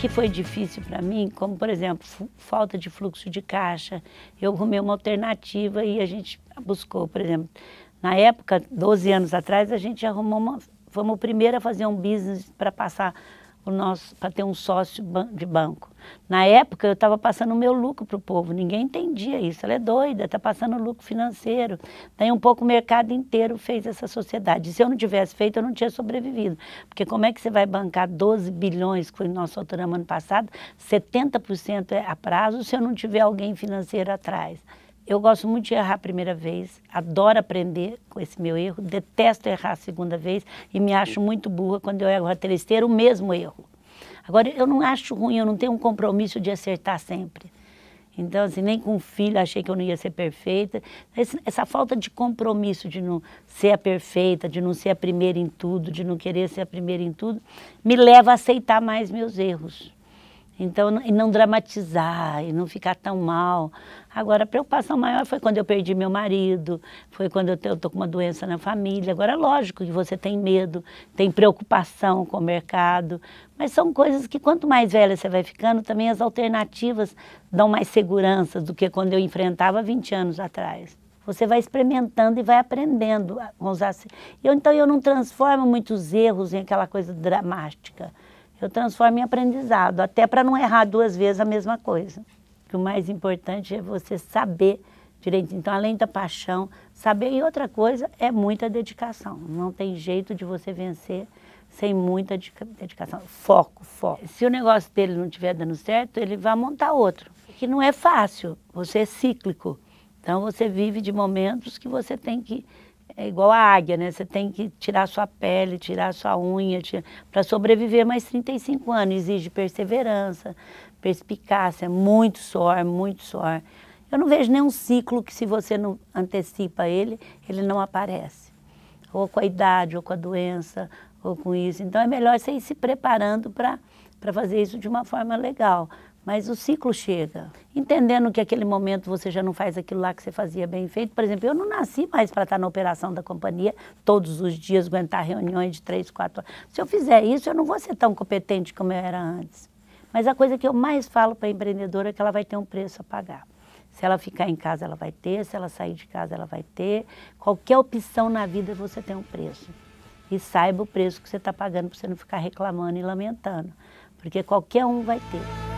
que foi difícil para mim, como por exemplo, falta de fluxo de caixa, eu arrumei uma alternativa e a gente buscou, por exemplo, na época, 12 anos atrás, a gente arrumou uma, fomos o primeiro a fazer um business para passar o nosso para ter um sócio de banco. Na época eu estava passando o meu lucro para o povo, ninguém entendia isso. Ela é doida, está passando lucro financeiro. Daí um pouco o mercado inteiro fez essa sociedade. Se eu não tivesse feito, eu não tinha sobrevivido. Porque como é que você vai bancar 12 bilhões, que foi o nosso autorama ano passado, 70% é a prazo, se eu não tiver alguém financeiro atrás? Eu gosto muito de errar a primeira vez, adoro aprender com esse meu erro, detesto errar a segunda vez e me acho muito burra quando eu erro a terceira, o mesmo erro. Agora, eu não acho ruim, eu não tenho um compromisso de acertar sempre. Então, assim, nem com o filho achei que eu não ia ser perfeita. Essa falta de compromisso de não ser a perfeita, de não ser a primeira em tudo, de não querer ser a primeira em tudo, me leva a aceitar mais meus erros. Então, e não dramatizar, e não ficar tão mal. Agora, a preocupação maior foi quando eu perdi meu marido, foi quando eu estou com uma doença na família. Agora, lógico que você tem medo, tem preocupação com o mercado, mas são coisas que quanto mais velha você vai ficando, também as alternativas dão mais segurança do que quando eu enfrentava 20 anos atrás. Você vai experimentando e vai aprendendo com os assim. eu, Então, eu não transformo muitos erros em aquela coisa dramática eu transformo em aprendizado, até para não errar duas vezes a mesma coisa. Que o mais importante é você saber direito. Então, além da paixão, saber e outra coisa é muita dedicação. Não tem jeito de você vencer sem muita dedicação. Foco, foco. Se o negócio dele não estiver dando certo, ele vai montar outro. Que não é fácil, você é cíclico. Então, você vive de momentos que você tem que é igual a águia, né? Você tem que tirar sua pele, tirar sua unha, para sobreviver mais 35 anos. Exige perseverança, perspicácia, muito suor, muito suor. Eu não vejo nenhum ciclo que se você não antecipa ele, ele não aparece. Ou com a idade, ou com a doença, ou com isso. Então é melhor você ir se preparando para para fazer isso de uma forma legal. Mas o ciclo chega. Entendendo que aquele momento você já não faz aquilo lá que você fazia bem feito. Por exemplo, eu não nasci mais para estar na operação da companhia todos os dias, aguentar reuniões de três, quatro horas. Se eu fizer isso, eu não vou ser tão competente como eu era antes. Mas a coisa que eu mais falo para a empreendedora é que ela vai ter um preço a pagar. Se ela ficar em casa, ela vai ter. Se ela sair de casa, ela vai ter. Qualquer opção na vida, você tem um preço. E saiba o preço que você está pagando para você não ficar reclamando e lamentando porque qualquer um vai ter.